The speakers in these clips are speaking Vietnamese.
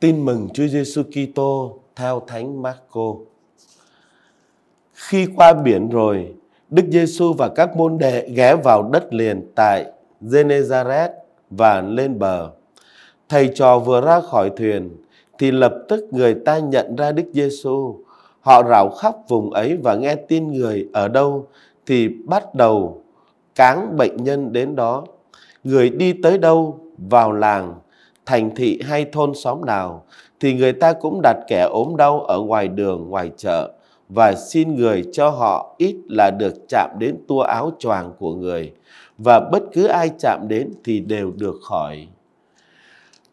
Tin mừng Chúa Giêsu Kitô theo Thánh Marco. Khi qua biển rồi, Đức Giêsu và các môn đệ ghé vào đất liền tại Genezareth và lên bờ. Thầy trò vừa ra khỏi thuyền thì lập tức người ta nhận ra Đức Giêsu. Họ rảo khắp vùng ấy và nghe tin người ở đâu thì bắt đầu cáng bệnh nhân đến đó. Người đi tới đâu vào làng thành thị hay thôn xóm nào thì người ta cũng đặt kẻ ốm đau ở ngoài đường, ngoài chợ và xin người cho họ ít là được chạm đến tua áo choàng của người và bất cứ ai chạm đến thì đều được khỏi.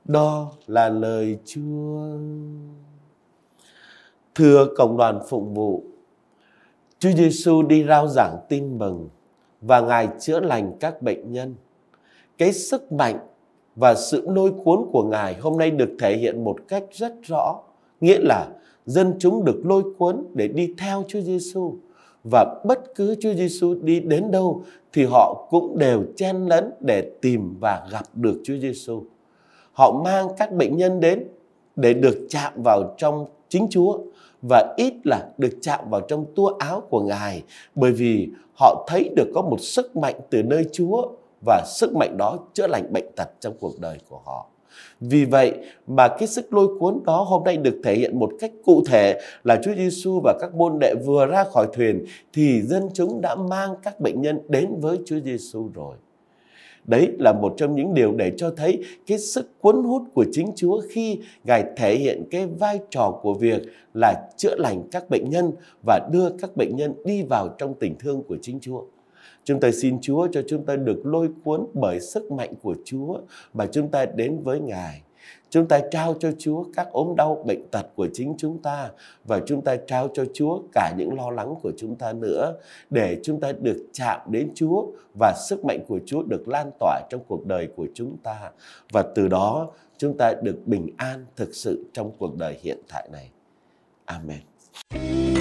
Đó là lời Chúa. Thưa cộng đoàn phụng vụ, Chúa Giêsu đi rao giảng tin mừng và Ngài chữa lành các bệnh nhân. Cái sức mạnh và sự lôi cuốn của Ngài hôm nay được thể hiện một cách rất rõ, nghĩa là dân chúng được lôi cuốn để đi theo Chúa Giêsu và bất cứ Chúa Giêsu đi đến đâu thì họ cũng đều chen lấn để tìm và gặp được Chúa Giêsu. Họ mang các bệnh nhân đến để được chạm vào trong chính Chúa và ít là được chạm vào trong tua áo của Ngài bởi vì họ thấy được có một sức mạnh từ nơi Chúa và sức mạnh đó chữa lành bệnh tật trong cuộc đời của họ. Vì vậy mà cái sức lôi cuốn đó hôm nay được thể hiện một cách cụ thể là Chúa Giêsu và các môn đệ vừa ra khỏi thuyền thì dân chúng đã mang các bệnh nhân đến với Chúa Giêsu rồi. Đấy là một trong những điều để cho thấy cái sức cuốn hút của chính Chúa khi Ngài thể hiện cái vai trò của việc là chữa lành các bệnh nhân và đưa các bệnh nhân đi vào trong tình thương của chính Chúa. Chúng ta xin Chúa cho chúng ta được lôi cuốn bởi sức mạnh của Chúa mà chúng ta đến với Ngài. Chúng ta trao cho Chúa các ốm đau bệnh tật của chính chúng ta và chúng ta trao cho Chúa cả những lo lắng của chúng ta nữa để chúng ta được chạm đến Chúa và sức mạnh của Chúa được lan tỏa trong cuộc đời của chúng ta và từ đó chúng ta được bình an thực sự trong cuộc đời hiện tại này. Amen.